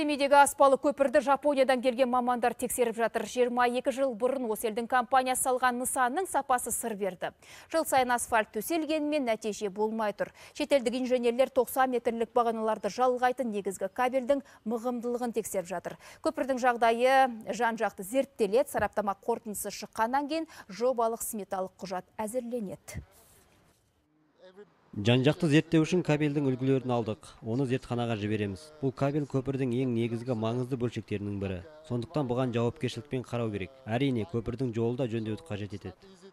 семейдегі аспалы көпірді жапониядан келген мамандар тексеріп жатыр 22 жыл бұрын осы елдің компаниясы салған нысанның сапасы сыр берді жыл сайын асфальт төселгенмен нәтиже болмай тұр шетелдік инженерлер 90 метрлік бағаналарды жалғайтын негізгі кабельдің мығымдылығын тексеріп жатыр көпірдің жағдайы жан жақты зерттеледі сараптама қорытындысы шыққаннан кейін жобалық сметалық құжат әзірленеді жан жақты зерттеу үшін кабелдің үлгілерін алдық оны зертханаға жібереміз бұл кабель көпірдің ең негізгі маңызды бөлшектерінің бірі сондықтан бұған жауапкершілікпен қарау керек әрине көпірдің жолы да жөндеуді қажет етеді